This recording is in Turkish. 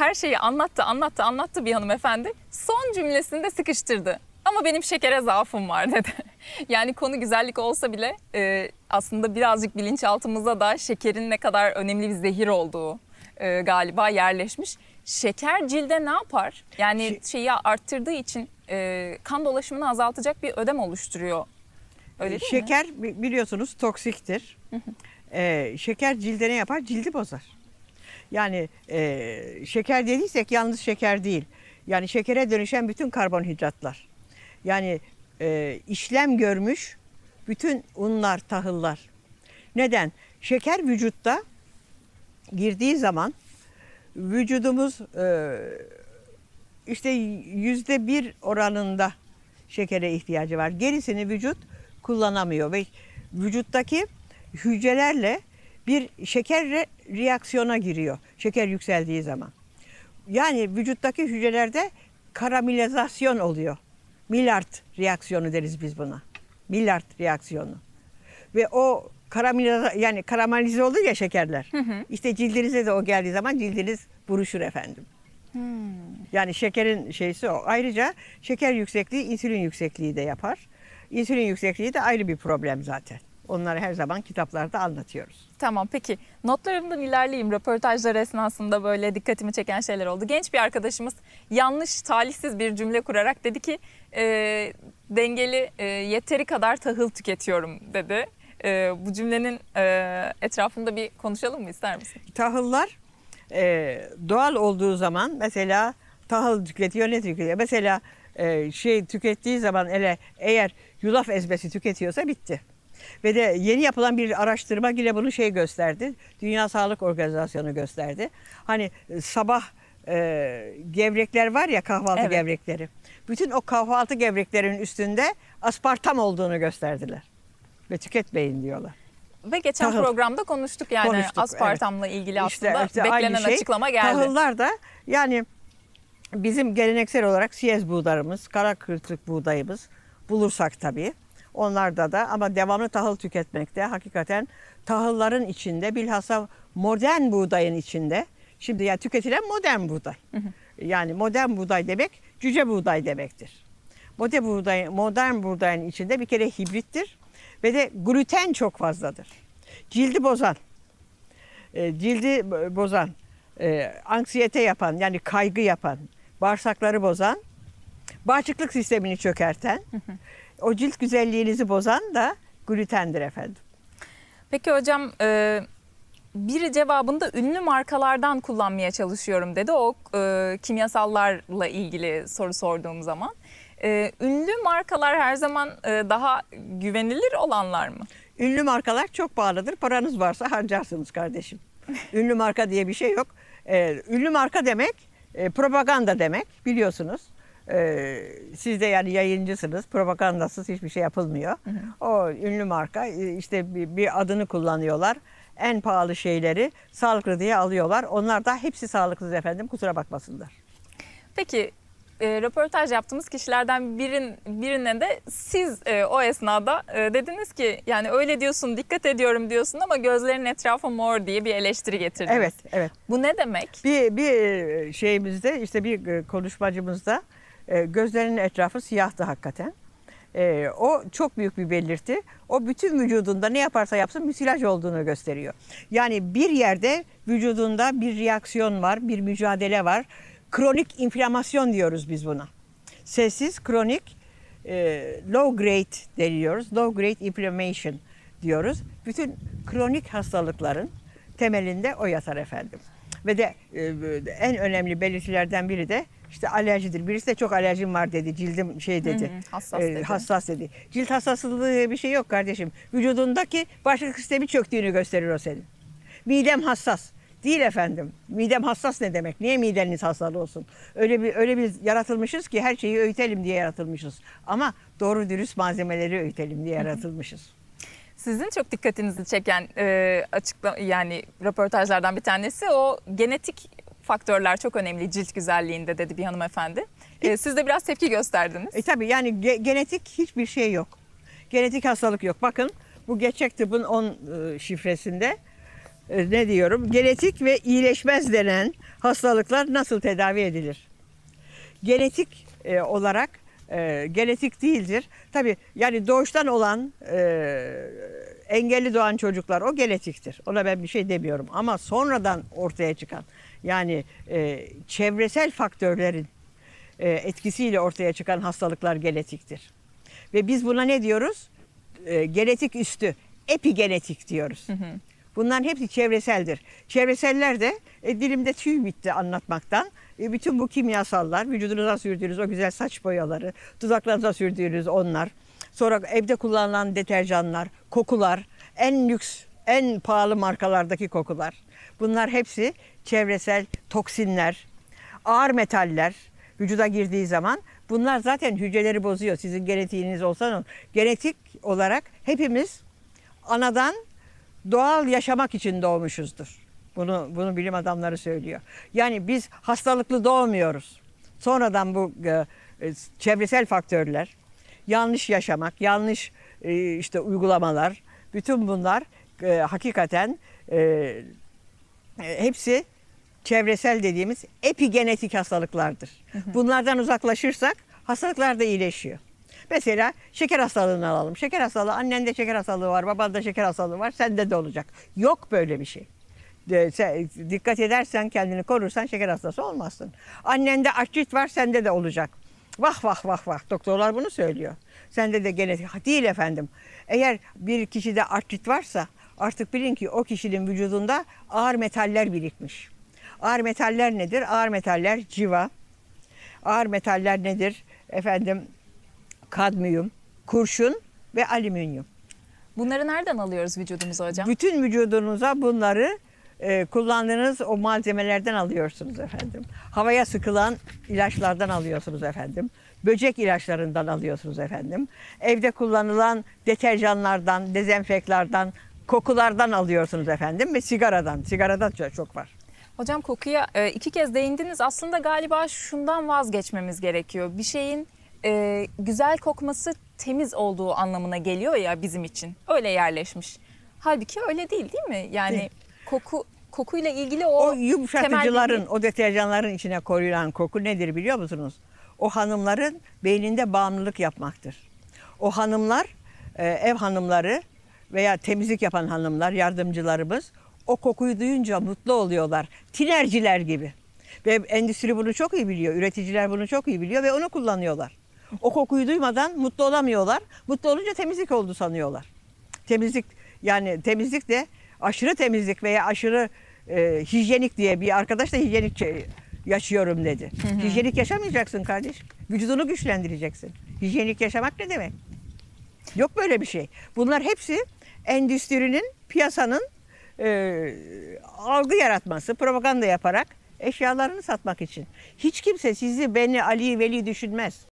her şeyi anlattı, anlattı, anlattı bir hanımefendi. Son cümlesinde sıkıştırdı. Ama benim şekere zaafım var dedi. yani konu güzellik olsa bile e, aslında birazcık bilinçaltımıza da şekerin ne kadar önemli bir zehir olduğu e, galiba yerleşmiş. Şeker cilde ne yapar? Yani şeyi arttırdığı için e, kan dolaşımını azaltacak bir ödem oluşturuyor. Öyle değil Şeker mi? biliyorsunuz toksiktir. ee, şeker cilde ne yapar? Cildi bozar. Yani e, şeker dediysek yalnız şeker değil. Yani şekere dönüşen bütün karbonhidratlar. Yani e, işlem görmüş bütün unlar, tahıllar. Neden? Şeker vücutta girdiği zaman vücudumuz e, işte yüzde bir oranında şekere ihtiyacı var. Gerisini vücut kullanamıyor ve vücuttaki hücrelerle bir şekerle reaksiyona giriyor şeker yükseldiği zaman. Yani vücuttaki hücrelerde karamilizasyon oluyor. Millard reaksiyonu deriz biz buna. Millard reaksiyonu. Ve o karamelize yani karamelize olur ya şekerler. Hı hı. İşte cildinize de o geldiği zaman cildiniz buruşur efendim. Hmm. Yani şekerin şeysi o. Ayrıca şeker yüksekliği insülin yüksekliği de yapar. İnsülin yüksekliği de ayrı bir problem zaten. Onları her zaman kitaplarda anlatıyoruz. Tamam peki notlarımdan ilerleyeyim. Röportajlar esnasında böyle dikkatimi çeken şeyler oldu. Genç bir arkadaşımız yanlış talihsiz bir cümle kurarak dedi ki e, dengeli e, yeteri kadar tahıl tüketiyorum dedi. E, bu cümlenin e, etrafında bir konuşalım mı ister misin? Tahıllar e, doğal olduğu zaman mesela tahıl tüketiyor ne tüketiyor? Mesela e, şey tükettiği zaman ele eğer yulaf ezmesi tüketiyorsa bitti. Ve de yeni yapılan bir araştırma yine bunu şey gösterdi. Dünya Sağlık Organizasyonu gösterdi. Hani e, sabah e, gevrekler var ya kahvaltı evet. gevrekleri. Bütün o kahvaltı gevreklerin üstünde aspartam olduğunu gösterdiler. Ve tüketmeyin diyorlar. Ve geçen Tahıl. programda konuştuk yani konuştuk, aspartamla evet. ilgili aslında işte, işte beklenen şey. açıklama geldi. Tahıllar da yani bizim geleneksel olarak siyez buğdarımız, kara kırtık buğdayımız bulursak tabii Onlarda da ama devamlı tahıl tüketmekte hakikaten tahılların içinde bilhassa modern buğdayın içinde şimdi yani tüketilen modern buğday. Hı hı. Yani modern buğday demek cüce buğday demektir. Modern buğday, modern buğdayın içinde bir kere hibrittir ve de gluten çok fazladır. Cildi bozan, e, cildi bozan, e, anksiyete yapan yani kaygı yapan, bağırsakları bozan, bağışıklık sistemini çökerten, hı hı o cilt güzelliğinizi bozan da glutendir efendim. Peki hocam e, biri cevabında ünlü markalardan kullanmaya çalışıyorum dedi. O e, kimyasallarla ilgili soru sorduğum zaman. E, ünlü markalar her zaman e, daha güvenilir olanlar mı? Ünlü markalar çok pahalıdır. Paranız varsa harcarsınız kardeşim. ünlü marka diye bir şey yok. E, ünlü marka demek e, propaganda demek biliyorsunuz. Ee, siz de yani yayıncısınız, propagandasız hiçbir şey yapılmıyor. Hı hı. O ünlü marka e, işte bir, bir adını kullanıyorlar. En pahalı şeyleri sağlıklı diye alıyorlar. Onlar da hepsi sağlıksız efendim kusura bakmasınlar. Peki e, röportaj yaptığımız kişilerden birin birine de siz e, o esnada e, dediniz ki yani öyle diyorsun dikkat ediyorum diyorsun ama gözlerin etrafı mor diye bir eleştiri getirdiniz. Evet, evet. Bu ne demek? Bir bir e, şeyimizde işte bir e, konuşmacımızda ee, gözlerinin etrafı siyahtı hakikaten. Ee, o çok büyük bir belirti. O bütün vücudunda ne yaparsa yapsın müsilaj olduğunu gösteriyor. Yani bir yerde vücudunda bir reaksiyon var, bir mücadele var. Kronik inflamasyon diyoruz biz buna. Sessiz kronik e, low grade deniyoruz. Low grade inflammation diyoruz. Bütün kronik hastalıkların temelinde o yatar efendim. Ve de e, en önemli belirtilerden biri de işte alerjidir. Birisi de çok alerjim var dedi. Cildim şey dedi. Hı hı, hassas, e, dedi. hassas dedi. Cilt hassaslığı diye bir şey yok kardeşim. Vücudundaki bağışıklık sistemi çöktüğünü gösterir o senin. Midem hassas. Değil efendim. Midem hassas ne demek? Niye mideniz hassas olsun? Öyle bir öyle bir yaratılmışız ki her şeyi öğütelim diye yaratılmışız. Ama doğru dürüst malzemeleri öğütelim diye yaratılmışız. Sizin çok dikkatinizi çeken e, açıkla yani röportajlardan bir tanesi o genetik faktörler çok önemli cilt güzelliğinde dedi bir hanımefendi. E, siz de biraz tepki gösterdiniz. E, tabii yani ge- genetik hiçbir şey yok. Genetik hastalık yok. Bakın bu geçek tıbbın 10 e, şifresinde e, ne diyorum? Genetik ve iyileşmez denen hastalıklar nasıl tedavi edilir? Genetik e, olarak e, genetik değildir. Tabii yani doğuştan olan e, engelli doğan çocuklar o genetiktir. Ona ben bir şey demiyorum ama sonradan ortaya çıkan yani e, çevresel faktörlerin e, etkisiyle ortaya çıkan hastalıklar genetiktir. Ve biz buna ne diyoruz? E, genetik üstü, epigenetik diyoruz. Hı hı. Bunların hepsi çevreseldir. Çevreseller de e, dilimde tüy bitti anlatmaktan. E, bütün bu kimyasallar, vücudunuza sürdüğünüz o güzel saç boyaları, dudaklarınıza sürdüğünüz onlar, sonra evde kullanılan deterjanlar, kokular, en lüks en pahalı markalardaki kokular. Bunlar hepsi çevresel toksinler, ağır metaller vücuda girdiği zaman bunlar zaten hücreleri bozuyor. Sizin genetiğiniz olsa genetik olarak hepimiz anadan doğal yaşamak için doğmuşuzdur. Bunu, bunu bilim adamları söylüyor. Yani biz hastalıklı doğmuyoruz. Sonradan bu e, e çevresel faktörler, yanlış yaşamak, yanlış e, işte uygulamalar, bütün bunlar e, hakikaten e, e, hepsi çevresel dediğimiz epigenetik hastalıklardır. Bunlardan uzaklaşırsak hastalıklar da iyileşiyor. Mesela şeker hastalığını alalım. Şeker hastalığı, annende şeker hastalığı var, babanda şeker hastalığı var, sende de olacak. Yok böyle bir şey. Dikkat edersen, kendini korursan şeker hastası olmazsın. Annende akçit var, sende de olacak. Vah vah vah vah. Doktorlar bunu söylüyor. Sende de genetik değil efendim. Eğer bir kişide artrit varsa Artık bilin ki o kişinin vücudunda ağır metaller birikmiş. Ağır metaller nedir? Ağır metaller civa. Ağır metaller nedir? Efendim kadmiyum, kurşun ve alüminyum. Bunları nereden alıyoruz vücudumuza hocam? Bütün vücudunuza bunları e, kullandığınız o malzemelerden alıyorsunuz efendim. Havaya sıkılan ilaçlardan alıyorsunuz efendim. Böcek ilaçlarından alıyorsunuz efendim. Evde kullanılan deterjanlardan, dezenfeklardan Kokulardan alıyorsunuz efendim ve sigaradan. Sigaradan çok var. Hocam kokuya e, iki kez değindiniz. Aslında galiba şundan vazgeçmemiz gerekiyor. Bir şeyin e, güzel kokması temiz olduğu anlamına geliyor ya bizim için. Öyle yerleşmiş. Halbuki öyle değil değil mi? Yani değil. koku kokuyla ilgili o O yumuşatıcıların, temel... o deterjanların içine koyulan koku nedir biliyor musunuz? O hanımların beyninde bağımlılık yapmaktır. O hanımlar, e, ev hanımları veya temizlik yapan hanımlar, yardımcılarımız o kokuyu duyunca mutlu oluyorlar. Tinerciler gibi. Ve endüstri bunu çok iyi biliyor, üreticiler bunu çok iyi biliyor ve onu kullanıyorlar. O kokuyu duymadan mutlu olamıyorlar. Mutlu olunca temizlik oldu sanıyorlar. Temizlik yani temizlik de aşırı temizlik veya aşırı e, hijyenik diye bir arkadaş da hijyenik yaşıyorum dedi. Hijyenik yaşamayacaksın kardeş. Vücudunu güçlendireceksin. Hijyenik yaşamak ne demek? Yok böyle bir şey. Bunlar hepsi endüstrinin, piyasanın e, algı yaratması, propaganda yaparak eşyalarını satmak için. Hiç kimse sizi, beni, Ali'yi, Veli düşünmez.